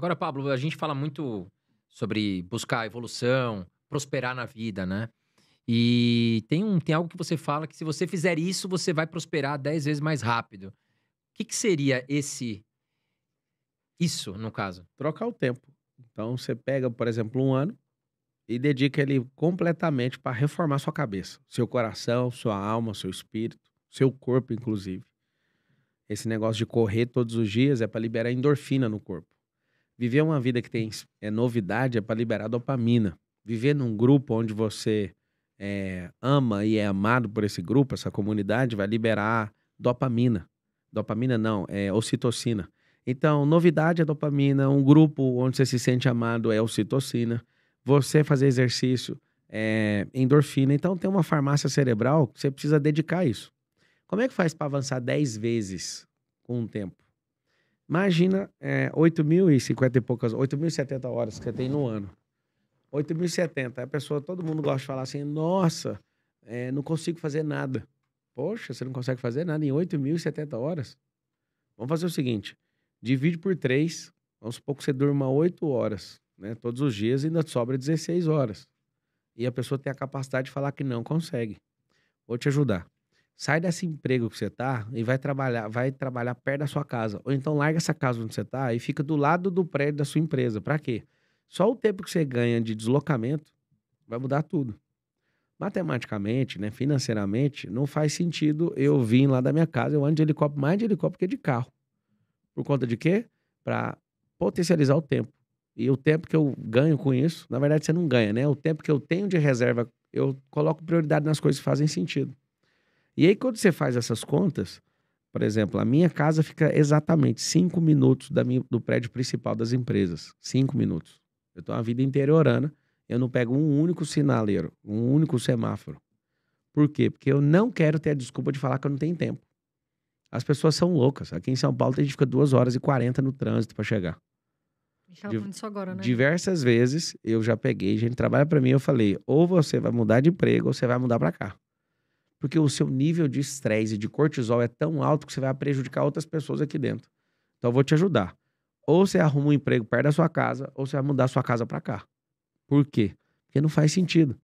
Agora, Pablo, a gente fala muito sobre buscar evolução, prosperar na vida, né? E tem, um, tem algo que você fala que se você fizer isso, você vai prosperar dez vezes mais rápido. O que, que seria esse. Isso, no caso? Trocar o tempo. Então, você pega, por exemplo, um ano e dedica ele completamente para reformar sua cabeça, seu coração, sua alma, seu espírito, seu corpo, inclusive. Esse negócio de correr todos os dias é para liberar endorfina no corpo. Viver uma vida que tem é, novidade é para liberar dopamina. Viver num grupo onde você é, ama e é amado por esse grupo, essa comunidade, vai liberar dopamina. Dopamina não, é ocitocina. Então, novidade é dopamina, um grupo onde você se sente amado é ocitocina. Você fazer exercício é endorfina. Então, tem uma farmácia cerebral que você precisa dedicar a isso. Como é que faz para avançar 10 vezes com o tempo? Imagina é, 8.050 e poucas, 8.070 horas que você tem no ano. 8.070. A pessoa, todo mundo gosta de falar assim, nossa, é, não consigo fazer nada. Poxa, você não consegue fazer nada em 8.070 horas? Vamos fazer o seguinte, divide por 3, vamos supor que você durma 8 horas, né? Todos os dias ainda sobra 16 horas. E a pessoa tem a capacidade de falar que não consegue. Vou te ajudar. Sai desse emprego que você tá e vai trabalhar, vai trabalhar perto da sua casa. Ou então larga essa casa onde você tá e fica do lado do prédio da sua empresa. Para quê? Só o tempo que você ganha de deslocamento vai mudar tudo. Matematicamente, né, financeiramente, não faz sentido eu vir lá da minha casa, eu ando de helicóptero, mais de helicóptero que de carro. Por conta de quê? Para potencializar o tempo. E o tempo que eu ganho com isso, na verdade você não ganha, né? O tempo que eu tenho de reserva, eu coloco prioridade nas coisas que fazem sentido. E aí, quando você faz essas contas, por exemplo, a minha casa fica exatamente cinco minutos da minha, do prédio principal das empresas. cinco minutos. Eu estou a vida interiorana, eu não pego um único sinaleiro, um único semáforo. Por quê? Porque eu não quero ter a desculpa de falar que eu não tenho tempo. As pessoas são loucas. Aqui em São Paulo a gente fica duas horas e quarenta no trânsito para chegar. Div agora, né? Diversas vezes eu já peguei, gente trabalha para mim, eu falei, ou você vai mudar de emprego ou você vai mudar para cá porque o seu nível de estresse e de cortisol é tão alto que você vai prejudicar outras pessoas aqui dentro. Então eu vou te ajudar. Ou você arruma um emprego perto da sua casa, ou você vai mudar sua casa para cá. Por quê? Porque não faz sentido.